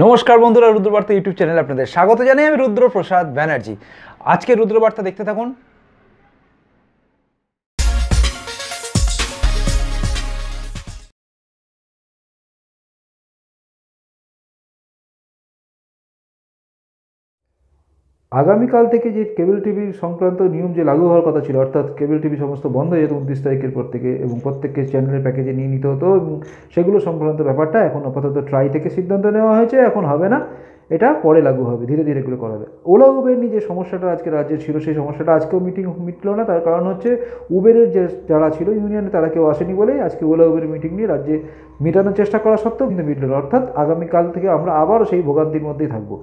নমস্কার বন্ধুরা রুদ্রবার্তা ইউটিউব চ্যানেলে আপনাদের স্বাগত জানাই আমি রুদ্রপ্রসাদ ব্যানার্জি আজকে রুদ্রবার্তা দেখতে থাকুন আগামীকাল থেকে যে কেবল টিভি সংক্রান্ত নিয়ম যে লাগু হওয়ার কথা ছিল অর্থাৎ কেবল টিভি সমস্ত বন্ধ হয়ে যেত উনত্রিশ তারিখের পর থেকে এবং প্রত্যেককে চ্যানেলের প্যাকেজে নিয়ে নিতে হতো এবং সেগুলো সংক্রান্ত ব্যাপারটা এখন আপাতত ট্রাই থেকে সিদ্ধান্ত নেওয়া হয়েছে এখন হবে না এটা পরে লাগু হবে ধীরে ধীরে এগুলো করা হবে ওলা উবের নিয়ে যে সমস্যাটা আজকে রাজ্যে ছিল সেই সমস্যাটা আজকেও মিটিং মিটল না তার কারণ হচ্ছে উবেরের যে যারা ছিল ইউনিয়নে তারা কেউ আসেনি বলেই আজকে ওলা উবের মিটিং নিয়ে রাজ্যে মেটানোর চেষ্টা করা সত্ত্বেও কিন্তু মিটল না অর্থাৎ আগামীকাল থেকে আমরা আবারও সেই ভোগান্তির মধ্যেই থাকবো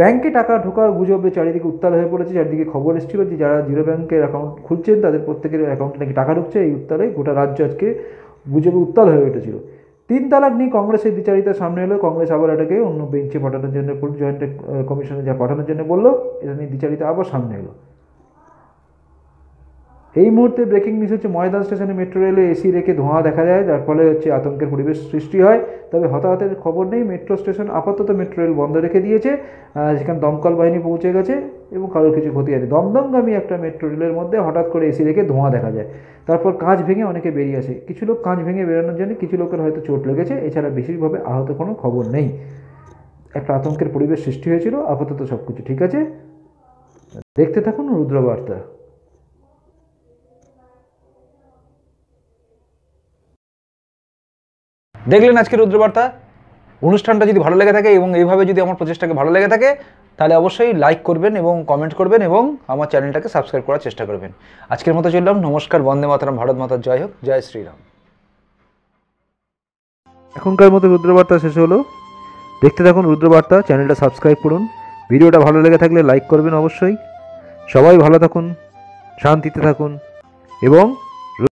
ব্যাংকে টাকা ঢোকার গুজবে চারিদিকে উত্তাল হয়ে পড়েছে চারিদিকে খবর এসেছিল যে যারা জিরো ব্যাংকের অ্যাকাউন্ট খুলছেন তাদের প্রত্যেকের অ্যাকাউন্টে নাকি টাকা ঢুকছে এই উত্তালে গোটা রাজ্য আজকে গুজবে উত্তাল হয়ে উঠেছিল তিন তালাক নিয়ে কংগ্রেসের বিচারিতা সামনে এলো কংগ্রেস আবার এটাকে অন্য বেঞ্চে পাঠানোর জন্য জয়েন্ট কমিশনে যা পাঠানোর জন্য বললো এটা নিয়ে বিচারিতা আবার সামনে এলো এই মুহূর্তে ব্রেকিং নিউজ হচ্ছে ময়দান স্টেশনে মেট্রো রেলে এসি রেখে ধোঁয়া দেখা যায় যার ফলে হচ্ছে আতঙ্কের পরিবেশ সৃষ্টি হয় তবে হতাহতের খবর নেই মেট্রো স্টেশন আপাতত মেট্রো রেল বন্ধ রেখে দিয়েছে সেখানে দমকল বাহিনী পৌঁছে গেছে এবং কারোর কিছু ক্ষতি হয়নি দমদমগামী একটা মেট্রো রেলের মধ্যে হঠাৎ করে এসি রেখে ধোঁয়া দেখা যায় তারপর কাঁচ ভেঙে অনেকে বেরিয়ে আসে কিছু লোক কাঁচ ভেঙে বেরোনোর জন্য কিছু লোকের হয়তো চোট লেগেছে এছাড়া বিশেষভাবে আহত কোনো খবর নেই একটা আতঙ্কের পরিবেশ সৃষ্টি হয়েছিল আপাতত সব কিছু ঠিক আছে দেখতে থাকুন রুদ্রবার্তা দেখলেন আজকের রুদ্রবার্তা অনুষ্ঠানটা যদি ভালো লেগে থাকে এবং এইভাবে যদি আমার প্রচেষ্টাকে ভালো লেগে থাকে তাহলে অবশ্যই লাইক করবেন এবং কমেন্ট করবেন এবং আমার চ্যানেলটাকে সাবস্ক্রাইব করার চেষ্টা করবেন আজকের মতো চললাম নমস্কার বন্দে মাতারাম ভারত মাতার জয় হোক জয় শ্রীরাম এখনকার মতো রুদ্রবার্তা শেষ হলো দেখতে থাকুন রুদ্রবার্তা চ্যানেলটা সাবস্ক্রাইব করুন ভিডিওটা ভালো লেগে থাকলে লাইক করবেন অবশ্যই সবাই ভালো থাকুন শান্তিতে থাকুন এবং